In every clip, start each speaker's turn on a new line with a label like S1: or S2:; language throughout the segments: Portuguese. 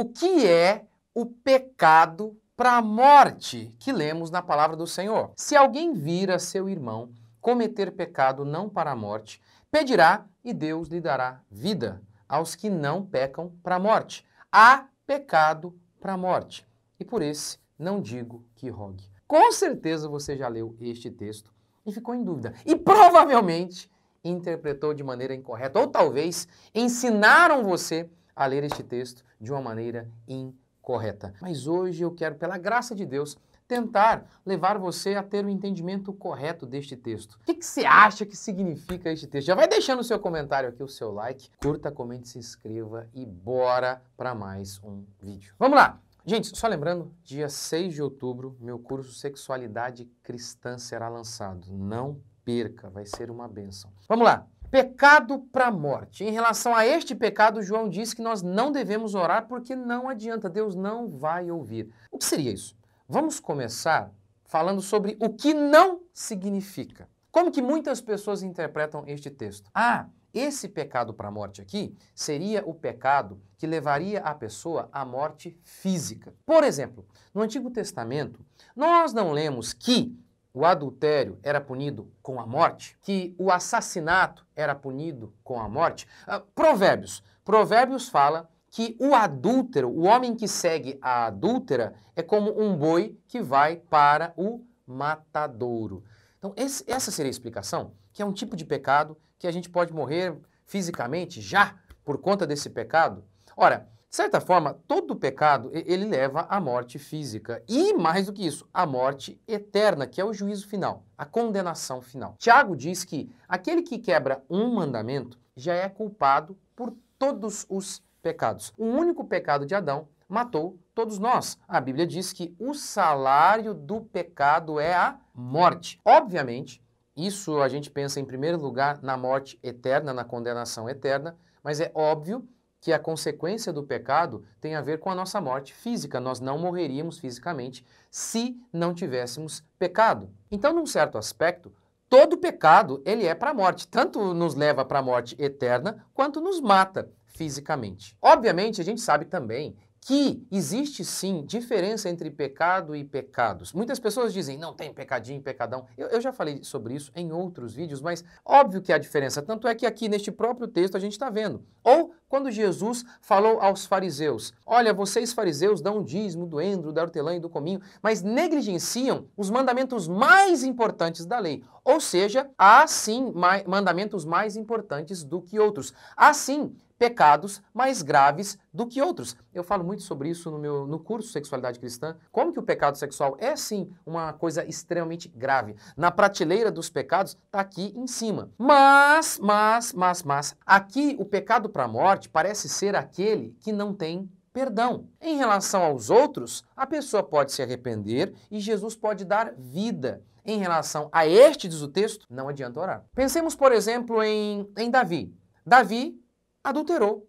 S1: o que é o pecado para a morte que lemos na palavra do Senhor. Se alguém vira seu irmão cometer pecado não para a morte, pedirá e Deus lhe dará vida aos que não pecam para a morte. Há pecado para a morte. E por esse não digo que rogue. Com certeza você já leu este texto e ficou em dúvida. E provavelmente interpretou de maneira incorreta, ou talvez ensinaram você a ler este texto de uma maneira incorreta. Mas hoje eu quero, pela graça de Deus, tentar levar você a ter o um entendimento correto deste texto. O que, que, você acha que significa este texto? Já vai deixando o seu comentário aqui, o seu like, curta, comente, se inscreva e bora para mais um vídeo. Vamos lá! Gente, só lembrando, dia 6 de outubro, meu curso Sexualidade Cristã será lançado. Não perca, vai ser uma benção. Vamos lá! Pecado para a morte. Em relação a este pecado, João diz que nós não devemos orar porque não adianta, Deus não vai ouvir. O que seria isso? Vamos começar falando sobre o que não significa. Como que muitas pessoas interpretam este texto? Ah, esse pecado para a morte aqui seria o pecado que levaria a pessoa à morte física. Por exemplo, no Antigo Testamento, nós não lemos que o adultério era punido com a morte, que o assassinato era punido com a morte. Ah, provérbios. Provérbios fala que o adúltero, o homem que segue a adúltera, é como um boi que vai para o matadouro. Então, esse, essa seria a explicação, que é um tipo de pecado que a gente pode morrer fisicamente já por conta desse pecado. Ora, de certa forma, todo pecado ele leva à morte física e mais do que isso, à morte eterna, que é o juízo final, a condenação final. Tiago diz que aquele que quebra um mandamento já é culpado por todos os pecados. O único pecado de Adão matou todos nós. A Bíblia diz que o salário do pecado é a morte. Obviamente, isso a gente pensa em primeiro lugar na morte eterna, na condenação eterna, mas é óbvio que a consequência do pecado tem a ver com a nossa morte física. Nós não morreríamos fisicamente se não tivéssemos pecado. Então, num certo aspecto, todo pecado ele é para a morte, tanto nos leva para a morte eterna quanto nos mata fisicamente. Obviamente, a gente sabe também que existe sim diferença entre pecado e pecados. Muitas pessoas dizem, não tem pecadinho, e pecadão. Eu, eu já falei sobre isso em outros vídeos, mas óbvio que há diferença. Tanto é que aqui neste próprio texto a gente está vendo. Ou quando Jesus falou aos fariseus: Olha, vocês fariseus dão o dízimo do endro, da hortelã e do cominho, mas negligenciam os mandamentos mais importantes da lei. Ou seja, há sim mandamentos mais importantes do que outros. Há sim pecados mais graves do que outros. Eu falo muito sobre isso no meu no curso Sexualidade Cristã, como que o pecado sexual é sim uma coisa extremamente grave. Na prateleira dos pecados está aqui em cima. Mas, mas, mas, mas, aqui o pecado para a morte parece ser aquele que não tem perdão. Em relação aos outros, a pessoa pode se arrepender e Jesus pode dar vida. Em relação a este, diz o texto, não adianta orar. Pensemos, por exemplo, em, em Davi. Davi adulterou.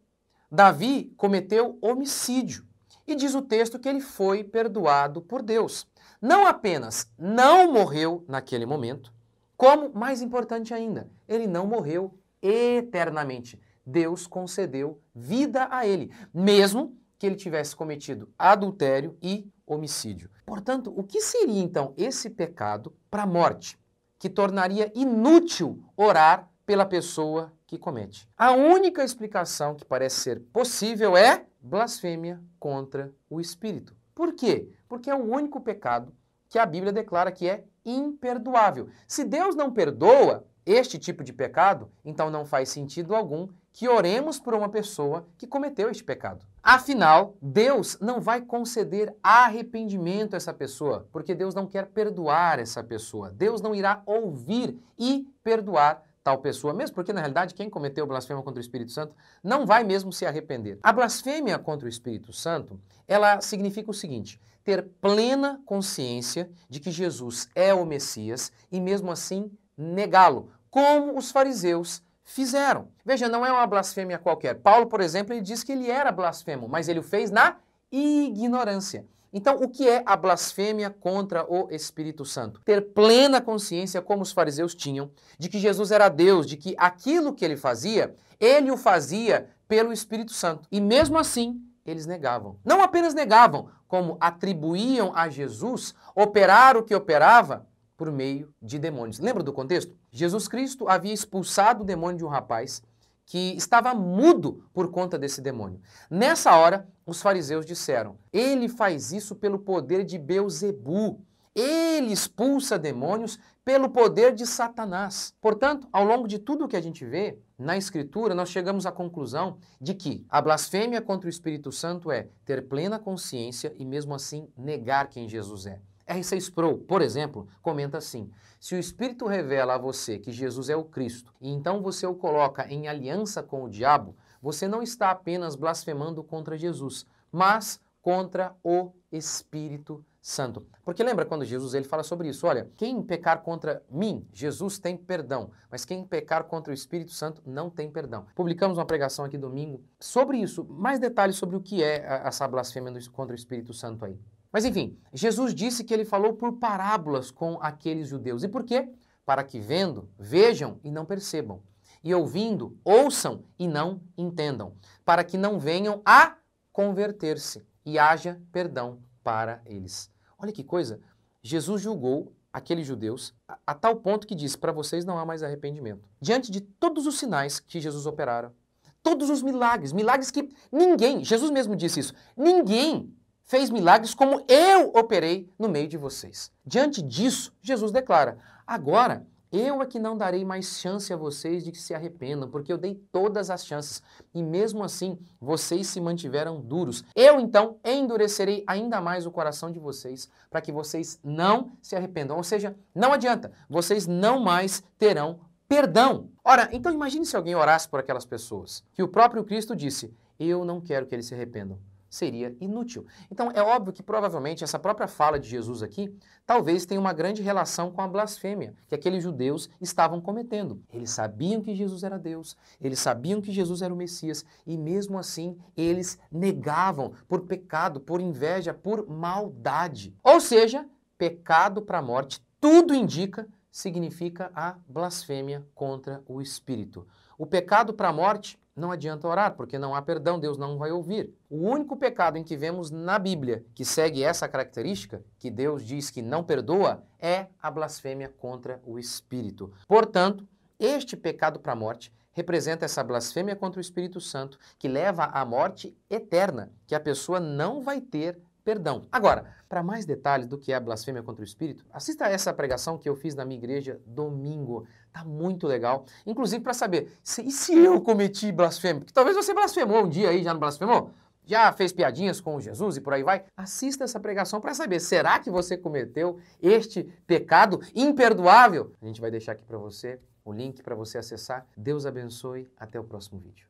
S1: Davi cometeu homicídio. E diz o texto que ele foi perdoado por Deus. Não apenas não morreu naquele momento, como, mais importante ainda, ele não morreu eternamente. Deus concedeu vida a ele, mesmo que ele tivesse cometido adultério e homicídio. Portanto, o que seria então esse pecado para a morte, que tornaria inútil orar pela pessoa que comete. A única explicação que parece ser possível é blasfêmia contra o Espírito. Por quê? Porque é o único pecado que a Bíblia declara que é imperdoável. Se Deus não perdoa este tipo de pecado, então não faz sentido algum que oremos por uma pessoa que cometeu este pecado. Afinal, Deus não vai conceder arrependimento a essa pessoa, porque Deus não quer perdoar essa pessoa. Deus não irá ouvir e perdoar tal pessoa, mesmo porque na realidade quem cometeu blasfêmia contra o Espírito Santo não vai mesmo se arrepender. A blasfêmia contra o Espírito Santo, ela significa o seguinte: ter plena consciência de que Jesus é o Messias e mesmo assim negá-lo, como os fariseus fizeram. Veja, não é uma blasfêmia qualquer. Paulo, por exemplo, ele diz que ele era blasfemo, mas ele o fez na ignorância. Então, o que é a blasfêmia contra o Espírito Santo? Ter plena consciência, como os fariseus tinham, de que Jesus era Deus, de que aquilo que ele fazia, ele o fazia pelo Espírito Santo. E mesmo assim, eles negavam. Não apenas negavam, como atribuíam a Jesus operar o que operava por meio de demônios. Lembra do contexto? Jesus Cristo havia expulsado o demônio de um rapaz que estava mudo por conta desse demônio. Nessa hora, os fariseus disseram: Ele faz isso pelo poder de Beuzebu. Ele expulsa demônios pelo poder de Satanás. Portanto, ao longo de tudo o que a gente vê na Escritura, nós chegamos à conclusão de que a blasfêmia contra o Espírito Santo é ter plena consciência e, mesmo assim, negar quem Jesus é. R6 Pro, por exemplo, comenta assim: se o Espírito revela a você que Jesus é o Cristo e então você o coloca em aliança com o diabo, você não está apenas blasfemando contra Jesus, mas contra o Espírito Santo. Porque lembra quando Jesus ele fala sobre isso? Olha, quem pecar contra mim, Jesus tem perdão, mas quem pecar contra o Espírito Santo não tem perdão. Publicamos uma pregação aqui domingo sobre isso, mais detalhes sobre o que é essa blasfêmia contra o Espírito Santo aí. Mas enfim, Jesus disse que ele falou por parábolas com aqueles judeus. E por quê? Para que vendo, vejam e não percebam, e ouvindo, ouçam e não entendam, para que não venham a converter-se e haja perdão para eles. Olha que coisa! Jesus julgou aqueles judeus a, a tal ponto que disse: para vocês não há mais arrependimento. Diante de todos os sinais que Jesus operara, todos os milagres, milagres que ninguém, Jesus mesmo disse isso, ninguém fez milagres como eu operei no meio de vocês. Diante disso, Jesus declara: Agora eu é que não darei mais chance a vocês de que se arrependam, porque eu dei todas as chances, e mesmo assim vocês se mantiveram duros. Eu então endurecerei ainda mais o coração de vocês para que vocês não se arrependam. Ou seja, não adianta, vocês não mais terão perdão. Ora, então imagine se alguém orasse por aquelas pessoas, que o próprio Cristo disse: Eu não quero que eles se arrependam seria inútil. Então é óbvio que provavelmente essa própria fala de Jesus aqui talvez tenha uma grande relação com a blasfêmia que aqueles judeus estavam cometendo. Eles sabiam que Jesus era Deus, eles sabiam que Jesus era o Messias e mesmo assim eles negavam por pecado, por inveja, por maldade. Ou seja, pecado para a morte, tudo indica significa a blasfêmia contra o espírito. O pecado para a morte não adianta orar, porque não há perdão, Deus não vai ouvir. O único pecado em que vemos na Bíblia que segue essa característica, que Deus diz que não perdoa, é a blasfêmia contra o Espírito. Portanto, este pecado para a morte representa essa blasfêmia contra o Espírito Santo, que leva à morte eterna, que a pessoa não vai ter perdão. Agora, para mais detalhes do que é a blasfêmia contra o Espírito, assista a essa pregação que eu fiz na minha igreja domingo. Tá muito legal. É. Inclusive para saber, se, e se eu cometi blasfêmia? Porque talvez você blasfemou um dia aí, já não blasfemou? Já fez piadinhas com Jesus e por aí vai? Assista essa pregação para saber, será que você cometeu este pecado imperdoável? A gente vai deixar aqui para você o link para você acessar. Deus abençoe. Até o próximo vídeo.